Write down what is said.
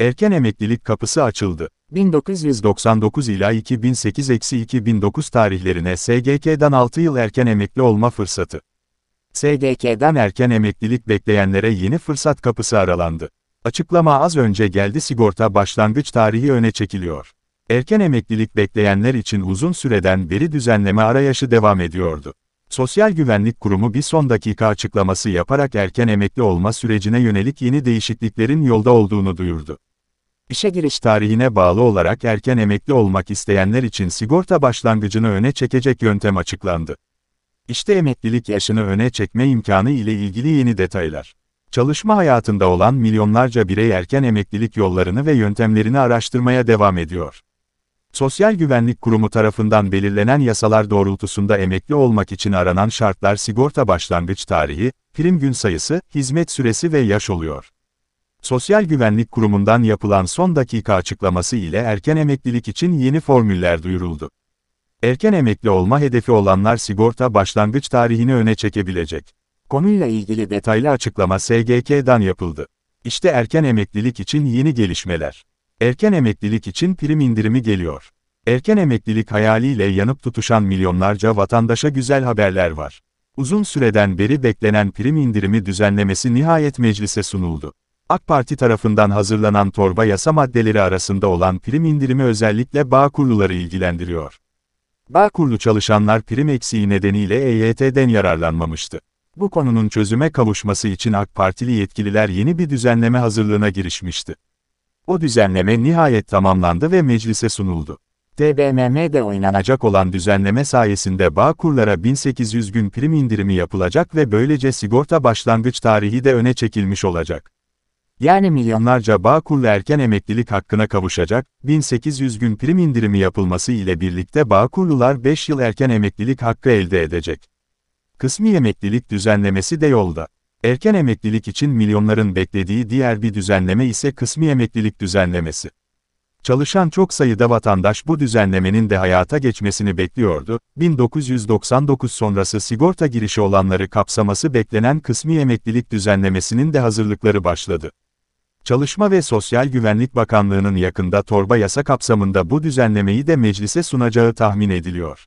Erken emeklilik kapısı açıldı. 1999 ila 2008-2009 tarihlerine SGK'dan 6 yıl erken emekli olma fırsatı. SGK'dan erken emeklilik bekleyenlere yeni fırsat kapısı aralandı. Açıklama az önce geldi sigorta başlangıç tarihi öne çekiliyor. Erken emeklilik bekleyenler için uzun süreden beri düzenleme arayışı devam ediyordu. Sosyal Güvenlik Kurumu bir son dakika açıklaması yaparak erken emekli olma sürecine yönelik yeni değişikliklerin yolda olduğunu duyurdu. İşe giriş tarihine bağlı olarak erken emekli olmak isteyenler için sigorta başlangıcını öne çekecek yöntem açıklandı. İşte emeklilik yaşını öne çekme imkanı ile ilgili yeni detaylar. Çalışma hayatında olan milyonlarca birey erken emeklilik yollarını ve yöntemlerini araştırmaya devam ediyor. Sosyal Güvenlik Kurumu tarafından belirlenen yasalar doğrultusunda emekli olmak için aranan şartlar sigorta başlangıç tarihi, prim gün sayısı, hizmet süresi ve yaş oluyor. Sosyal Güvenlik Kurumu'ndan yapılan son dakika açıklaması ile erken emeklilik için yeni formüller duyuruldu. Erken emekli olma hedefi olanlar sigorta başlangıç tarihini öne çekebilecek. Konuyla ilgili detaylı açıklama SGK'dan yapıldı. İşte erken emeklilik için yeni gelişmeler. Erken emeklilik için prim indirimi geliyor. Erken emeklilik hayaliyle yanıp tutuşan milyonlarca vatandaşa güzel haberler var. Uzun süreden beri beklenen prim indirimi düzenlemesi nihayet meclise sunuldu. AK Parti tarafından hazırlanan torba yasa maddeleri arasında olan prim indirimi özellikle bağ kurluları ilgilendiriyor. Bağ kurulu çalışanlar prim eksiği nedeniyle EYT'den yararlanmamıştı. Bu konunun çözüme kavuşması için AK Partili yetkililer yeni bir düzenleme hazırlığına girişmişti. O düzenleme nihayet tamamlandı ve meclise sunuldu. TBMM'de oynanacak olan düzenleme sayesinde bağ kurlara 1800 gün prim indirimi yapılacak ve böylece sigorta başlangıç tarihi de öne çekilmiş olacak. Yani milyonlarca Bağkurlu erken emeklilik hakkına kavuşacak, 1800 gün prim indirimi yapılması ile birlikte Bağkurlular 5 yıl erken emeklilik hakkı elde edecek. Kısmi emeklilik düzenlemesi de yolda. Erken emeklilik için milyonların beklediği diğer bir düzenleme ise kısmi emeklilik düzenlemesi. Çalışan çok sayıda vatandaş bu düzenlemenin de hayata geçmesini bekliyordu. 1999 sonrası sigorta girişi olanları kapsaması beklenen kısmi emeklilik düzenlemesinin de hazırlıkları başladı. Çalışma ve Sosyal Güvenlik Bakanlığı'nın yakında torba yasa kapsamında bu düzenlemeyi de meclise sunacağı tahmin ediliyor.